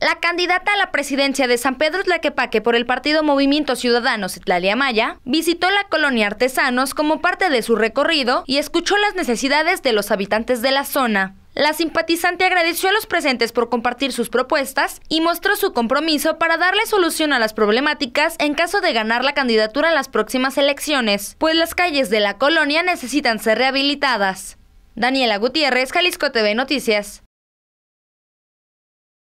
La candidata a la presidencia de San Pedro Tlaquepaque por el partido Movimiento Ciudadano Italia Maya visitó la colonia Artesanos como parte de su recorrido y escuchó las necesidades de los habitantes de la zona. La simpatizante agradeció a los presentes por compartir sus propuestas y mostró su compromiso para darle solución a las problemáticas en caso de ganar la candidatura en las próximas elecciones, pues las calles de la colonia necesitan ser rehabilitadas. Daniela Gutiérrez, Jalisco TV Noticias.